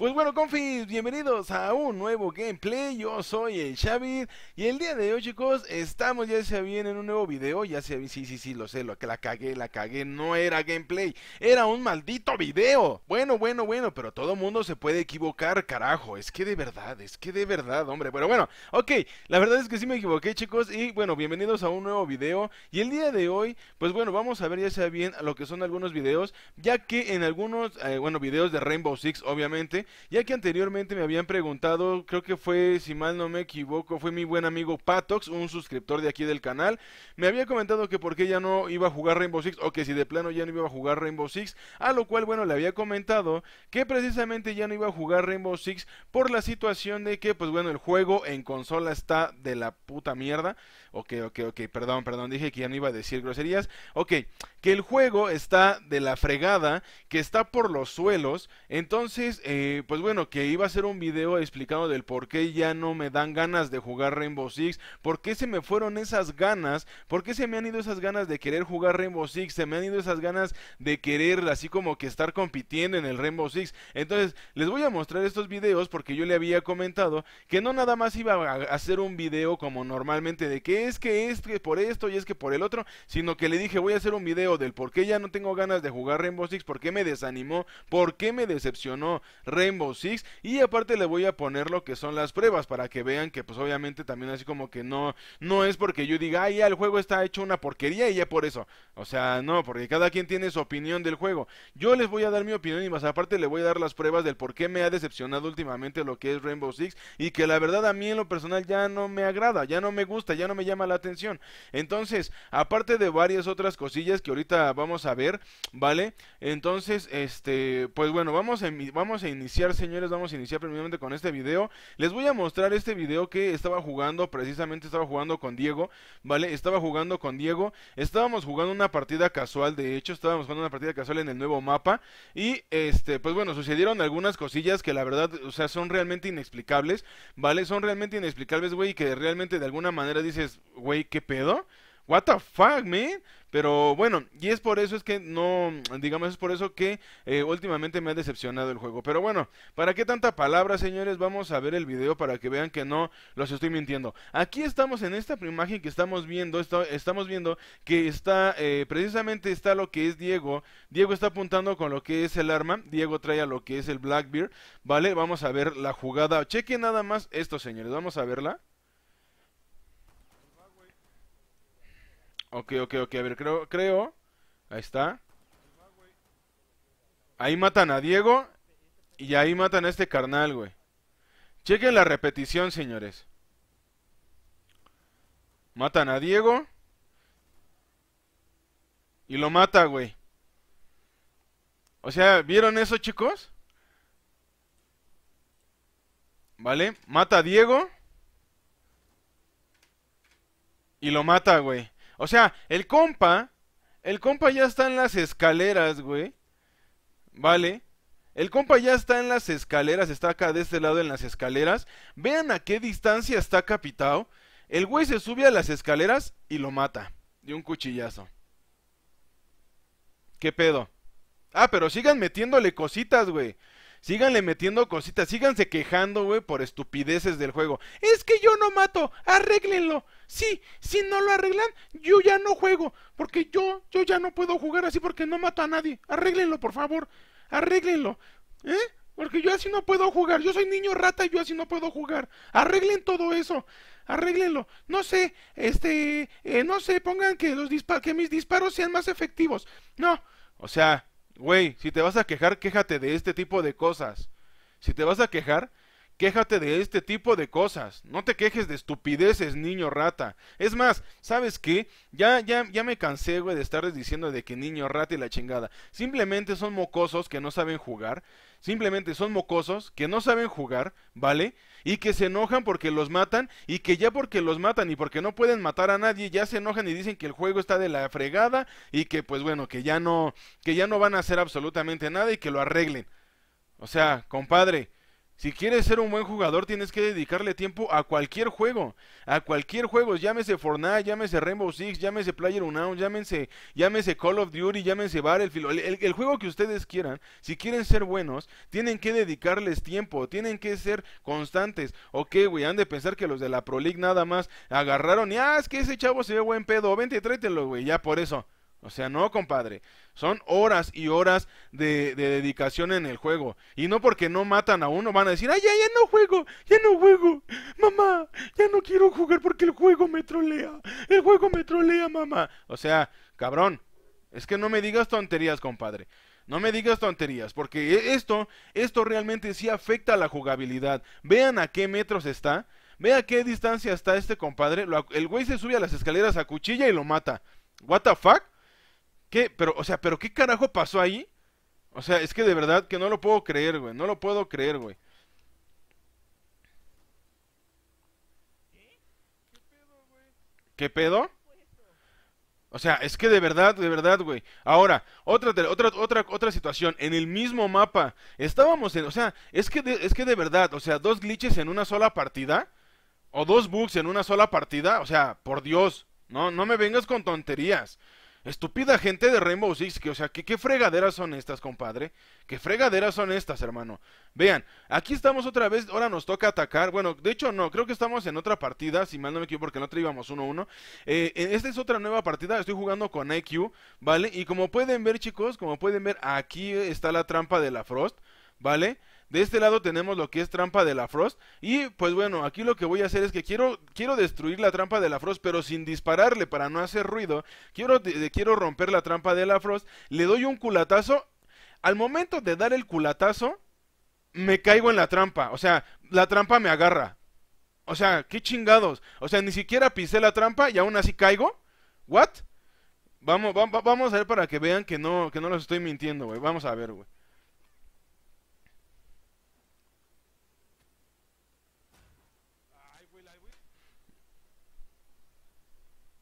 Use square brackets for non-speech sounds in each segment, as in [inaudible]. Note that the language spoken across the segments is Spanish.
Pues bueno, confis, bienvenidos a un nuevo gameplay. Yo soy el Xavi y el día de hoy, chicos, estamos ya sea bien en un nuevo video. Ya sea bien, sí, sí, sí, lo sé, lo que la cagué, la cagué. No era gameplay, era un maldito video. Bueno, bueno, bueno, pero todo mundo se puede equivocar, carajo. Es que de verdad, es que de verdad, hombre. Pero bueno, ok, la verdad es que sí me equivoqué, chicos. Y bueno, bienvenidos a un nuevo video. Y el día de hoy, pues bueno, vamos a ver ya sea bien lo que son algunos videos, ya que en algunos, eh, bueno, videos de Rainbow Six, obviamente ya que anteriormente me habían preguntado, creo que fue, si mal no me equivoco, fue mi buen amigo Patox, un suscriptor de aquí del canal, me había comentado que por qué ya no iba a jugar Rainbow Six o que si de plano ya no iba a jugar Rainbow Six, a lo cual, bueno, le había comentado que precisamente ya no iba a jugar Rainbow Six por la situación de que, pues bueno, el juego en consola está de la puta mierda. Ok, ok, ok, perdón, perdón, dije que ya no iba a decir groserías. Ok, que el juego está de la fregada, que está por los suelos, entonces, eh eh, pues bueno, que iba a hacer un video explicando del por qué ya no me dan ganas de jugar Rainbow Six, por qué se me fueron esas ganas, por qué se me han ido esas ganas de querer jugar Rainbow Six, se me han ido esas ganas de querer así como que estar compitiendo en el Rainbow Six. Entonces, les voy a mostrar estos videos porque yo le había comentado que no nada más iba a hacer un video como normalmente de que es que es que por esto y es que por el otro, sino que le dije voy a hacer un video del por qué ya no tengo ganas de jugar Rainbow Six, por qué me desanimó, por qué me decepcionó. Rainbow Six y aparte le voy a poner lo que son las pruebas para que vean que pues obviamente también así como que no no es porque yo diga, "Ay, ya el juego está hecho una porquería y ya por eso." O sea, no, porque cada quien tiene su opinión del juego. Yo les voy a dar mi opinión y más aparte le voy a dar las pruebas del por qué me ha decepcionado últimamente lo que es Rainbow Six y que la verdad a mí en lo personal ya no me agrada, ya no me gusta, ya no me llama la atención. Entonces, aparte de varias otras cosillas que ahorita vamos a ver, ¿vale? Entonces, este, pues bueno, vamos vamos a iniciar señores, vamos a iniciar primeramente con este video Les voy a mostrar este video que estaba jugando, precisamente estaba jugando con Diego Vale, estaba jugando con Diego Estábamos jugando una partida casual, de hecho, estábamos jugando una partida casual en el nuevo mapa Y, este, pues bueno, sucedieron algunas cosillas que la verdad, o sea, son realmente inexplicables Vale, son realmente inexplicables, güey, que realmente de alguna manera dices, güey, ¿qué pedo? What the fuck, man? Pero bueno, y es por eso es que no, digamos, es por eso que eh, últimamente me ha decepcionado el juego. Pero bueno, ¿para qué tanta palabra, señores? Vamos a ver el video para que vean que no los estoy mintiendo. Aquí estamos en esta imagen que estamos viendo, estamos viendo que está, eh, precisamente está lo que es Diego. Diego está apuntando con lo que es el arma, Diego trae a lo que es el Blackbeard, ¿vale? Vamos a ver la jugada. Chequen nada más esto, señores, vamos a verla. Ok, ok, ok. A ver, creo, creo. Ahí está. Ahí matan a Diego. Y ahí matan a este carnal, güey. Chequen la repetición, señores. Matan a Diego. Y lo mata, güey. O sea, ¿vieron eso, chicos? ¿Vale? Mata a Diego. Y lo mata, güey. O sea, el compa, el compa ya está en las escaleras, güey. ¿Vale? El compa ya está en las escaleras, está acá de este lado en las escaleras. Vean a qué distancia está Capitao. El güey se sube a las escaleras y lo mata. De un cuchillazo. ¿Qué pedo? Ah, pero sigan metiéndole cositas, güey. Síganle metiendo cositas, síganse quejando, güey, por estupideces del juego. Es que yo no mato, arréglenlo. Sí, si no lo arreglan, yo ya no juego. Porque yo, yo ya no puedo jugar así porque no mato a nadie. Arréglenlo, por favor. Arréglenlo. ¿Eh? Porque yo así no puedo jugar. Yo soy niño rata y yo así no puedo jugar. Arreglen todo eso. Arréglenlo. No sé, este, eh, no sé, pongan que, los que mis disparos sean más efectivos. No, o sea, Güey, si te vas a quejar, quéjate de este tipo de cosas. Si te vas a quejar, quéjate de este tipo de cosas. No te quejes de estupideces, niño rata. Es más, ¿sabes qué? Ya, ya, ya me cansé, güey, de estarles diciendo de que niño rata y la chingada. Simplemente son mocosos que no saben jugar. Simplemente son mocosos que no saben jugar, ¿vale? y que se enojan porque los matan y que ya porque los matan y porque no pueden matar a nadie ya se enojan y dicen que el juego está de la fregada y que pues bueno, que ya no que ya no van a hacer absolutamente nada y que lo arreglen. O sea, compadre, si quieres ser un buen jugador, tienes que dedicarle tiempo a cualquier juego. A cualquier juego. Llámese Fortnite, llámese Rainbow Six, llámese Player Unknown, llámese, llámese Call of Duty, llámese Battlefield. El, el, el juego que ustedes quieran, si quieren ser buenos, tienen que dedicarles tiempo. Tienen que ser constantes. Ok, güey, han de pensar que los de la Pro League nada más agarraron y, ah, es que ese chavo se ve buen pedo. Vente, tráetelo, güey, ya por eso. O sea, no, compadre. Son horas y horas de, dedicación en el juego. Y no porque no matan a uno, van a decir, ay, ya, ya no juego, ya no juego. Mamá, ya no quiero jugar porque el juego me trolea. El juego me trolea, mamá. O sea, cabrón, es que no me digas tonterías, compadre. No me digas tonterías, porque e, esto, esto realmente sí afecta a la jugabilidad. Vean a qué metros está. Vean a qué distancia está este compadre. el güey se sube a las escaleras a cuchilla y lo mata. ¿What the fuck? ¿Qué? Pero, o sea, ¿pero qué carajo pasó ahí? O sea, es que de verdad que no lo puedo creer, güey. No lo puedo creer, güey. ¿Qué pedo? O sea, es que de verdad, de verdad, güey. Ahora, otra, otra, otra, otra situación. En el mismo mapa. Estábamos en. O sea, es que, de, es que de verdad. O sea, dos glitches en una sola partida. O dos bugs en una sola partida. O sea, por Dios. No, no me vengas con tonterías. Estúpida gente de Rainbow Six, que, o sea, que qué fregaderas son estas, compadre. Qué fregaderas son estas, hermano. Vean, aquí estamos otra vez, ahora nos toca atacar. Bueno, de hecho no, creo que estamos en otra partida, si mal no me equivoco, porque en otra íbamos 1-1. Eh, e, esta es otra nueva partida, estoy jugando con IQ, ¿vale? Y como pueden ver, chicos, como pueden ver, aquí está la trampa de la Frost, ¿vale? De este lado tenemos lo que es trampa de la Frost. Y pues bueno, aquí lo que voy a hacer es que quiero, quiero destruir la trampa de la Frost, pero sin dispararle para no hacer ruido. Quiero, quiero romper la trampa de la Frost. Le doy un culatazo. Al momento de dar el culatazo, me caigo en la trampa. O sea, la trampa me agarra. O sea, qué chingados. O sea, ni siquiera pisé la trampa y aún así caigo. ¿What? Vamos, vamos a ver para que vean que no, que no los estoy mintiendo, güey. Vamos a ver, güey.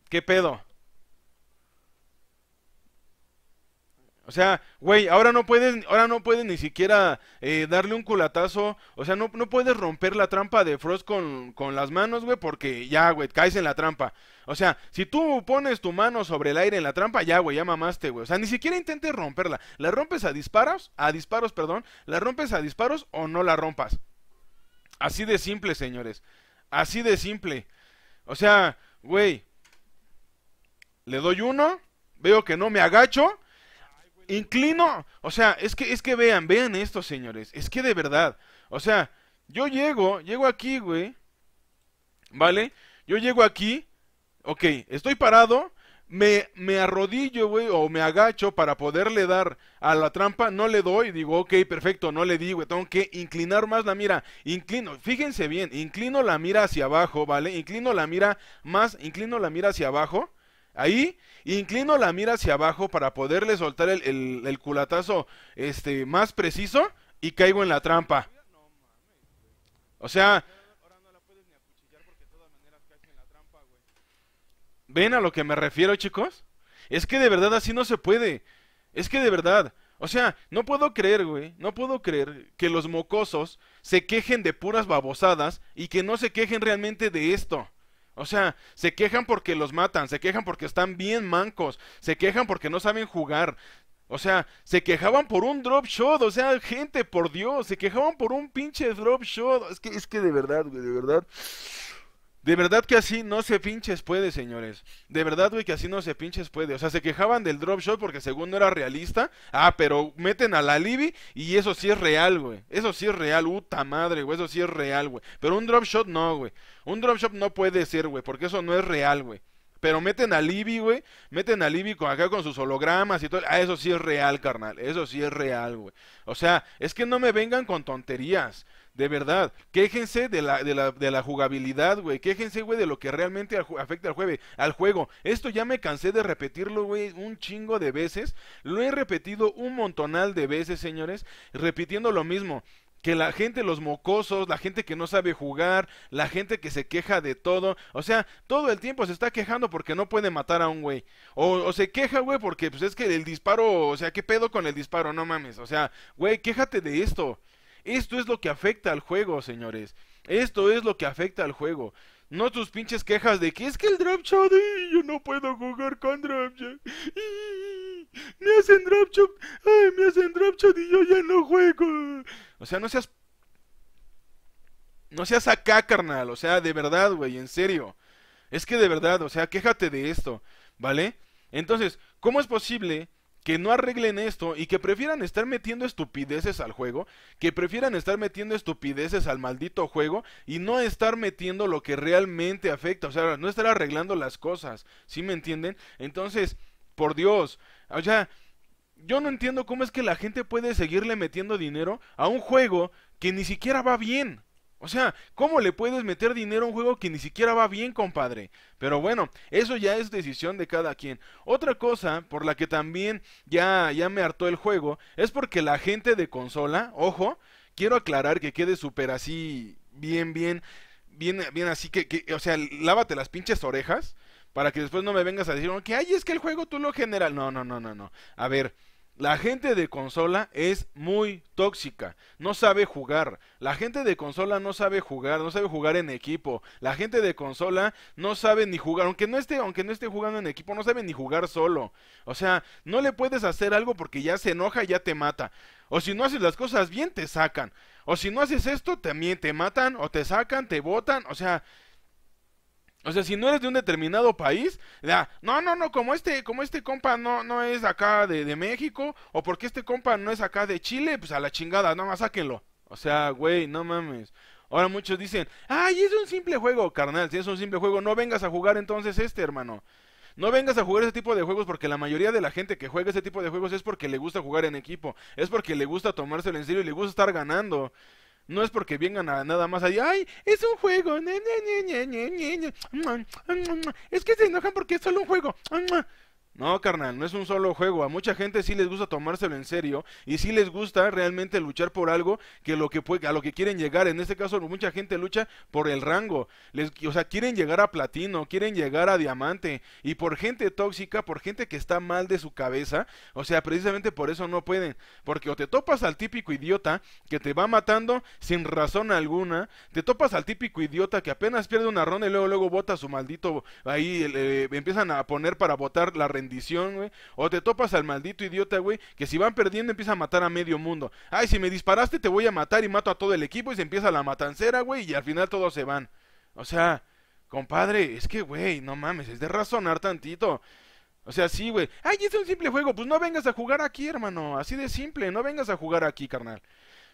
¿Qué pedo? O sea, güey, ahora no puedes, ahora no puedes ni siquiera eh, darle un culatazo. O sea, no, puedes romper la trampa de Frost con, con las manos, güey, porque ya, güey, caes en la trampa. O sea, si tú pones tu mano sobre el aire en la trampa, ya, güey, ya mamaste, güey. O sea, ni siquiera intentes romperla. ¿La rompes a disparos? A disparos, perdón. ¿La rompes a disparos o no la rompas? Así de simple, señores. Así de simple. O sea, güey, le doy uno, veo que no me agacho, inclino, o sea, es que, es que vean, vean esto, señores, es que de verdad, o sea, yo llego, llego aquí, güey, ¿vale? Yo llego aquí, ok, estoy parado, me, me arrodillo, güey, o me agacho para poderle dar a la trampa, no le doy, digo, ok, perfecto, no le di, güey, tengo que inclinar más la mira, inclino, fíjense bien, inclino la mira hacia abajo, ¿vale? Inclino la mira más, inclino la mira hacia abajo, Ahí inclino la mira hacia abajo para poderle soltar el, culatazo este, más preciso y caigo en la trampa. O sea... ¿Ven a lo que me refiero, chicos? Es que de verdad así no se puede. Es que de verdad. O sea, no puedo creer, güey. No puedo creer que los mocosos se quejen de puras babosadas y que no se quejen realmente de esto. O sea, se quejan porque los matan, se quejan porque están bien mancos, se quejan porque no saben jugar. O sea, se quejaban por un drop shot, o sea, gente, por Dios, se quejaban por un pinche drop shot. Es que, es que de verdad, güey, de verdad. De verdad que así no se pinches puede, señores. De verdad, güey, que así no se pinches puede. O sea, se quejaban del drop shot porque según no era realista. Ah, pero meten a la Libby y eso sí es real, güey. Eso sí es real, puta madre, güey. Eso sí es real, güey. Pero un drop shot no, güey. Un drop shot no puede ser, güey, porque eso no es real, güey. Pero meten a Libby, güey. Meten a Libby acá con sus hologramas y todo. Ah, eso sí es real, carnal. Eso sí es real, güey. O sea, es que no me vengan con tonterías de verdad, quéjense de la, de la, jugabilidad, güey. Quéjense, güey, de lo que realmente afecta al, al juego. Esto ya me cansé de repetirlo, güey, un chingo de veces. Lo he repetido un montonal de veces, señores, repitiendo lo mismo que la gente, los mocosos, la gente que no sabe jugar, la gente que se queja de todo, o sea, todo el tiempo se está quejando porque no puede matar a un güey, o, o, se queja, güey, porque pues es que el disparo, o sea, ¿qué pedo con el disparo? No mames, o sea, güey, quéjate de esto, esto es lo que afecta al juego, señores. Esto es lo que afecta al juego. No tus pinches quejas de que es que el drop shot y yo no puedo jugar con drop shot. Me hacen drop ay, me hacen drop shot y yo ya no juego. O sea, no seas no seas acá, carnal, o sea, de verdad, güey, en serio. Es que de verdad, o sea, quéjate de esto, ¿vale? Entonces, ¿cómo es posible que no arreglen esto y que prefieran estar metiendo estupideces al juego, que prefieran estar metiendo estupideces al maldito juego y no estar metiendo lo que realmente afecta, o sea, no estar arreglando las cosas, ¿sí me entienden? Entonces, por Dios, o sea, yo no entiendo cómo es que la gente puede seguirle metiendo dinero a un juego que ni siquiera va bien. O sea, ¿cómo le puedes meter dinero a un juego que ni siquiera va bien, compadre? Pero bueno, eso ya es decisión de cada quien. Otra cosa por la que también ya, ya me hartó el juego es porque la gente de consola, ojo, quiero aclarar que quede súper así, bien, bien, bien, bien así, que, que, o sea, lávate las pinches orejas para que después no me vengas a decir, que, ay, es que el juego tú lo general. No, no, no, no, no. A ver, la gente de consola es muy tóxica, no sabe jugar. La gente de consola no sabe jugar, no sabe jugar en equipo. La gente de consola no sabe ni jugar, aunque no esté, aunque no esté jugando en equipo, no sabe ni jugar solo. O sea, no le puedes hacer algo porque ya se enoja y ya te mata. O si no haces las cosas bien te sacan. O si no haces esto también te matan o te sacan, te botan, o sea, o sea, si no eres de un determinado país, ya, no, no, no, como este, como este compa no, no es acá de, de México, o porque este compa no es acá de Chile, pues a la chingada, no más sáquenlo. O sea, güey, no mames. Ahora muchos dicen, ay, es un simple juego, carnal, si es un simple juego, no vengas a jugar entonces este, hermano. No vengas a jugar ese tipo de juegos porque la mayoría de la gente que juega ese tipo de juegos es porque le gusta jugar en equipo, es porque le gusta tomárselo en serio y le gusta estar ganando. No es porque vengan a nada más allá ay, es un juego. Es que se enojan porque es solo un juego. Mm, mm. No, carnal, no es un solo juego. A mucha gente sí les gusta tomárselo en serio y sí les gusta realmente luchar por algo que lo que a lo que quieren llegar. En este caso, mucha gente lucha por el rango. o sea, quieren llegar a platino, quieren llegar a diamante. Y por gente tóxica, por gente que está mal de su cabeza. O sea, precisamente por eso no pueden. Porque o te topas al típico idiota que te va matando sin razón alguna. Te topas al típico idiota que apenas pierde una ronda y luego luego bota su maldito. Ahí eh, empiezan a poner para botar la rendición bendición, güey. O te topas al maldito idiota, güey, que si van perdiendo empieza a matar a medio mundo. Ay, si me disparaste te voy a matar y mato a todo el equipo y se empieza la matancera, güey, y al final todos se van. O sea, compadre, es que, güey, no mames, es de razonar tantito. O sea, sí, güey. Ay, es un simple juego. Pues no vengas a jugar aquí, hermano. Así de simple. No vengas a jugar aquí, carnal.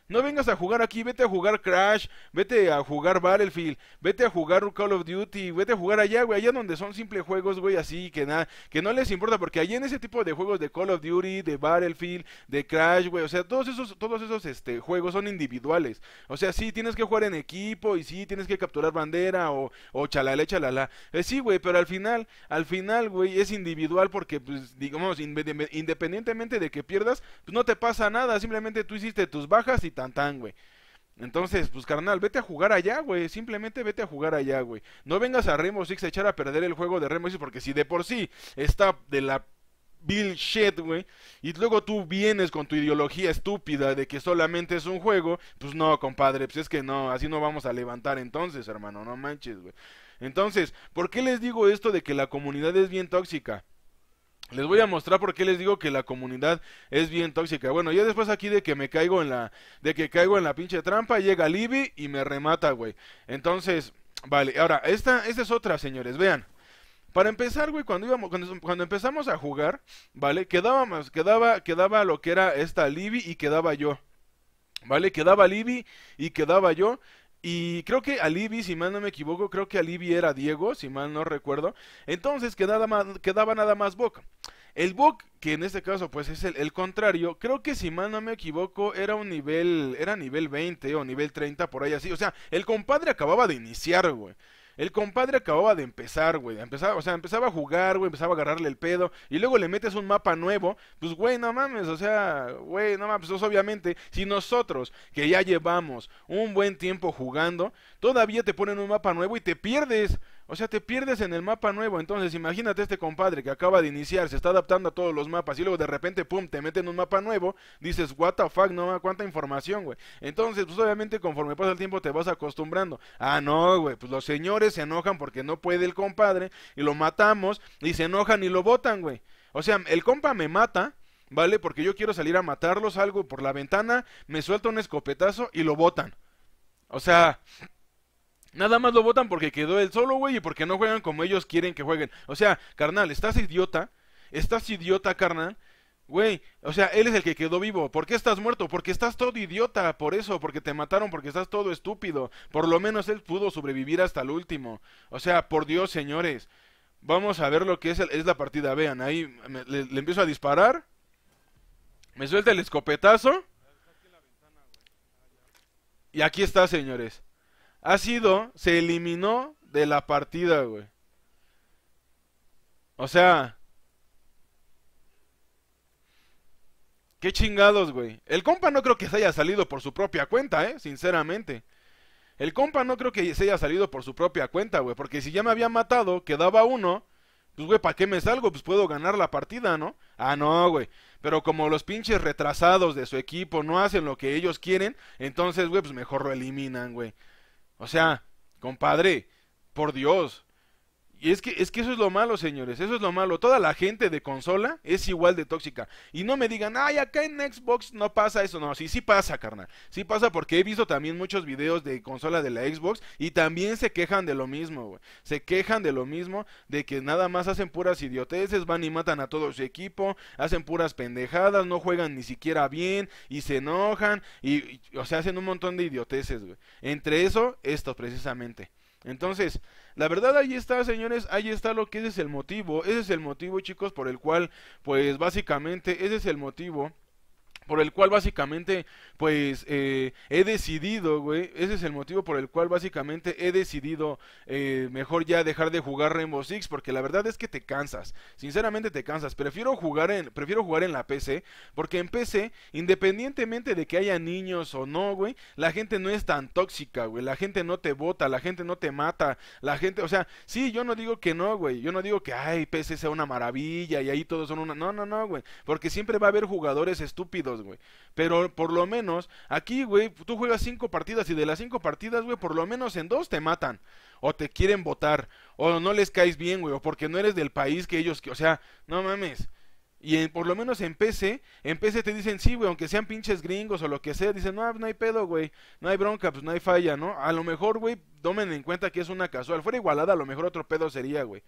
No vengas a jugar aquí, vete a jugar Crash, vete a jugar Battlefield, vete a jugar Call of Duty, vete a jugar allá, güey, allá donde son simples juegos, güey, así que nada, que no les importa, porque allá en ese tipo de juegos de Call of Duty, de Battlefield, de Crash, güey, o sea, todos esos, todos esos este, juegos son individuales. O sea, sí tienes que jugar en equipo y sí tienes que capturar bandera o, o chalala, chalala. Eh, sí, güey, pero al final, al final, güey, es individual porque, pues, digamos, independientemente de que pierdas, pues no te pasa nada, simplemente tú hiciste tus bajas y tan tan, güey. Entonces, pues carnal, vete a jugar allá, güey. Simplemente vete a jugar allá, güey. No vengas a Rainbow Six a echar a perder el juego de Rainbow Six porque si de por sí está de la Bill shit, güey. Y luego tú vienes con tu ideología estúpida de que solamente es un juego. Pues no, compadre, pues es que no, así no vamos a levantar entonces, hermano, no manches, güey. Entonces, ¿por qué les digo esto de que la comunidad es bien tóxica? Les voy a mostrar por qué les digo que la comunidad es bien tóxica. Bueno, ya después aquí de que me caigo en la. De que caigo en la pinche trampa, llega Libby y me remata, güey. Entonces, vale. Ahora, esta, esta es otra, señores. Vean. Para empezar, güey, cuando íbamos, cuando, empezamos a jugar, ¿vale? más, quedaba, quedaba lo que era esta Libby y quedaba yo. ¿Vale? Quedaba Libby y quedaba yo. Y creo que Alibi, si mal no me equivoco, creo que Alibi era Diego, si mal no recuerdo. Entonces quedaba, más, quedaba nada más Boca. El Bok, que en este caso pues es el, contrario, creo que si mal no me equivoco era un nivel, era nivel 20 o nivel 30 por ahí así. O sea, el compadre acababa de iniciar, güey. El compadre acababa de empezar, güey. o sea, empezaba a jugar, güey, empezaba a agarrarle el pedo. Y luego le metes un mapa nuevo. Pues, güey, no mames, o sea, güey, no mames. Pues, obviamente, si nosotros, que ya llevamos un buen tiempo jugando, todavía te ponen un mapa nuevo y te pierdes. O sea, te pierdes en el mapa nuevo. Entonces, imagínate este compadre que acaba de iniciar, se está adaptando a todos los mapas y luego de repente, pum, te meten un mapa nuevo. Dices, what the fuck, no, cuánta información, güey. Entonces, pues obviamente conforme pasa el tiempo te vas acostumbrando. Ah, no, güey, pues los señores se enojan porque no puede el compadre y lo matamos y se enojan y lo botan, güey. O sea, el compa me mata, ¿vale? Porque yo quiero salir a matarlos, algo por la ventana, me suelta un escopetazo y lo botan. O sea... Nada más lo votan porque quedó él solo, güey, y porque no juegan como ellos quieren que jueguen. O sea, carnal, estás idiota. Estás idiota, carnal. Güey, o sea, él es el que quedó vivo. ¿Por qué estás muerto? Porque estás todo idiota. Por eso, porque te mataron, porque estás todo estúpido. Por lo menos él pudo sobrevivir hasta el último. O sea, por Dios, señores. Vamos a ver lo que es, es la partida. Vean, ahí le, empiezo a disparar. Me suelta el escopetazo. Y aquí está, señores ha sido, se eliminó de la partida, güey. O sea, qué chingados, güey. El compa no creo que se haya salido por su propia cuenta, eh, sinceramente. El compa no creo que se haya salido por su propia cuenta, güey. Porque si ya me había matado, quedaba uno. Pues, güey, ¿para qué me salgo? Pues puedo ganar la partida, ¿no? Ah, no, güey. Pero como los pinches retrasados de su equipo no hacen lo que ellos quieren, entonces, güey, pues mejor lo eliminan, güey. O sea, compadre, por Dios, y es que, es que eso es lo malo, señores, eso es lo malo. Toda la gente de consola es igual de tóxica. Y no me digan, ay, acá en Xbox no pasa eso. No, sí, sí pasa, carnal. Sí pasa porque he visto también muchos videos de consola de la Xbox y también se quejan de lo mismo, güey. Se quejan de lo mismo, de que nada más hacen puras idioteces, van y matan a todo su equipo, hacen puras pendejadas, no juegan ni siquiera bien y se enojan y, o sea, hacen un montón de idioteces, güey. Entre eso, esto precisamente. Entonces, la verdad ahí está, señores, ahí está lo que es el motivo. Ese es el motivo, chicos, por el cual, pues básicamente, ese es el motivo por el cual básicamente, pues, eh, he decidido, güey, ese es el motivo por el cual básicamente he decidido eh, mejor ya dejar de jugar Rainbow Six, porque la verdad es que te cansas, sinceramente te cansas, prefiero jugar en, prefiero jugar en la PC, porque en PC, independientemente de que haya niños o no, güey, la gente no es tan tóxica, güey, la gente no te bota, la gente no te mata, la gente, o sea, sí, yo no digo que no, güey, yo no digo que, ay, PC sea una maravilla y ahí todos son una, no, no, no, güey, porque siempre va a haber jugadores estúpidos, pero por lo menos, aquí, güey, tú juegas cinco partidas y de las cinco partidas, güey, por lo menos en dos te matan. O te quieren votar. O no les caes bien, güey. O porque no eres del país que ellos... O sea, no mames. Y por lo menos en PC, en PC te dicen, sí, güey, aunque sean pinches gringos o lo que sea, dicen, no, pues, no hay pedo, güey, no hay bronca, pues no hay falla, ¿no? A lo mejor, güey, tomen en cuenta que es una casual. Fuera igualada, a lo mejor otro pedo sería, güey.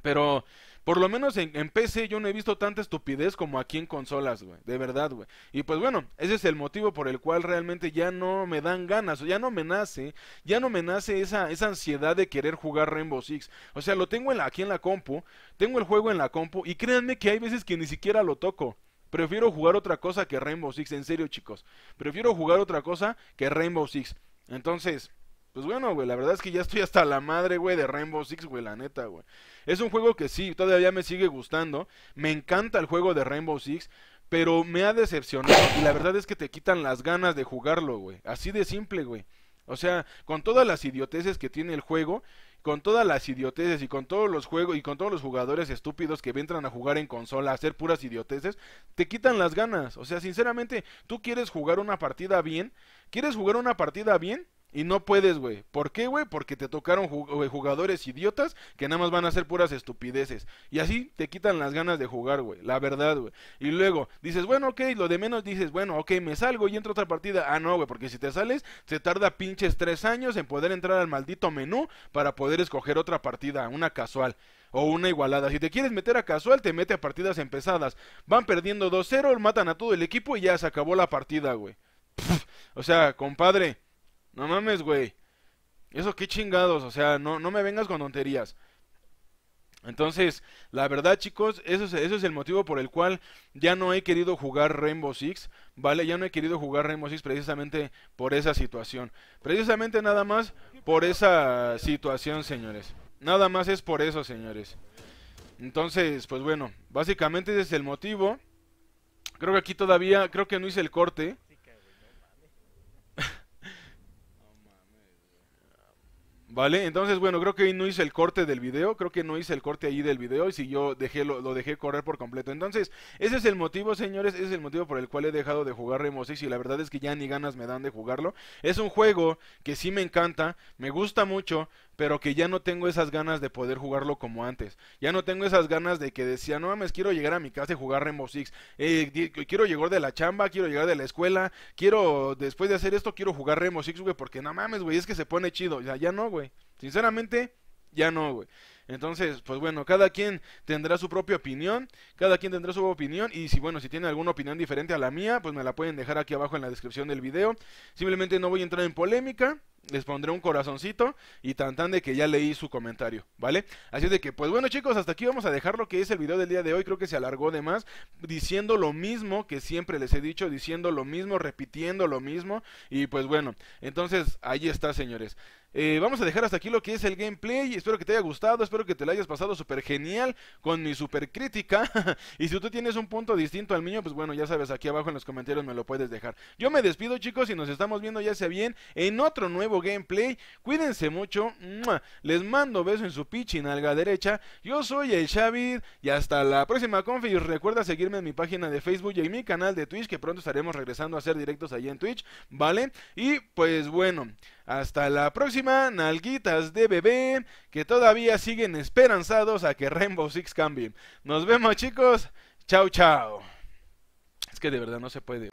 Pero por lo menos en, PC yo no he visto tanta estupidez como aquí en consolas, güey. De verdad, güey. Y pues bueno, ese es el motivo por el cual realmente ya no me dan ganas, o ya no me nace, ya no me nace esa, esa ansiedad de querer jugar Rainbow Six. O sea, lo tengo aquí en la compu, tengo el juego en la compu y créanme que hay veces que ni siquiera lo toco. Prefiero jugar otra cosa que Rainbow Six, en serio chicos. Prefiero jugar otra cosa que Rainbow Six. Entonces, pues bueno, güey, la verdad es que ya estoy hasta la madre, güey, de Rainbow Six, güey, la neta, güey. Es un juego que sí, todavía me sigue gustando. Me encanta el juego de Rainbow Six, pero me ha decepcionado. Y la verdad es que te quitan las ganas de jugarlo, güey. Así de simple, güey. O sea, con todas las idioteces que tiene el juego, con todas las idioteces y con todos los juegos y con todos los jugadores estúpidos que entran a jugar en consola, a hacer puras idioteces, te quitan las ganas. O sea, sinceramente, tú quieres jugar una partida bien, quieres jugar una partida bien, y no puedes, güey. ¿Por qué, güey? Porque te tocaron eh, jugadores idiotas que nada más van a hacer puras estupideces. Y así te quitan las ganas de jugar, güey. La verdad, güey. Y luego dices, bueno, ok, lo de menos dices, bueno, ok, me salgo y entro a otra partida. Ah, no, güey, porque si te sales, se tarda pinches tres años en poder entrar al maldito menú para poder escoger otra partida, una casual o una igualada. Si te quieres meter a casual, te mete a partidas empezadas. Van perdiendo 2-0, matan a todo el equipo y ya se acabó la partida, güey. o sea, compadre, no mames, güey. Eso qué chingados, o sea, no, no me vengas con tonterías. Entonces, la verdad, chicos, eso es, eso es el motivo por el cual ya no he querido jugar Rainbow Six, ¿vale? Ya no he querido jugar Rainbow Six precisamente por esa situación. Precisamente nada más por esa situación, señores. Nada más es por eso, señores. Entonces, pues bueno, básicamente ese es el motivo. Creo que aquí todavía, creo que no hice el corte. ¿Vale? Entonces, bueno, creo que no hice el corte del video, creo que no hice el corte ahí del video y si yo dejé, lo, dejé correr por completo. Entonces, ese es el motivo, señores, ese es el motivo por el cual he dejado de jugar Rainbow y la verdad es que ya ni ganas me dan de jugarlo. Es un juego que sí me encanta, me gusta mucho, pero que ya no tengo esas ganas de poder jugarlo como antes. Ya no tengo esas ganas de que decía, no mames, quiero llegar a mi casa y jugar Remo Six. Eh, quiero llegar de la chamba, quiero llegar de la escuela, quiero, después de hacer esto, quiero jugar Remo Six, güey, porque no mames, güey, es que se pone chido. Ya, ya no, güey. Sinceramente, ya no, güey. Entonces, pues bueno, cada quien tendrá su propia opinión, cada quien tendrá su opinión y si bueno, si tiene alguna opinión diferente a la mía, pues me la pueden dejar aquí abajo en la descripción del video. Simplemente no voy a entrar en polémica, les pondré un corazoncito y tan de que ya leí su comentario, ¿vale? Así de que, pues bueno chicos, hasta aquí vamos a dejar lo que es el video del día de hoy, creo que se alargó de más, diciendo lo mismo que siempre les he dicho, diciendo lo mismo, repitiendo lo mismo, y pues bueno, entonces ahí está señores. Eh, vamos a dejar hasta aquí lo que es el gameplay. Espero que te haya gustado, espero que te lo hayas pasado súper genial con mi súper crítica. [laughs] y si tú tienes un punto distinto al mío, pues bueno, ya sabes, aquí abajo en los comentarios me lo puedes dejar. Yo me despido chicos y nos estamos viendo ya sea bien en otro nuevo gameplay. Cuídense mucho. Les mando beso en su pichi nalga derecha. Yo soy el Xavid y hasta la próxima confi. recuerda seguirme en mi página de Facebook y en mi canal de Twitch que pronto estaremos regresando a hacer directos ahí en Twitch, ¿vale? Y pues bueno, hasta la próxima, nalguitas de bebé que todavía siguen esperanzados a que Rainbow Six cambie. Nos vemos chicos. Chao, chao. Es que de verdad no se puede.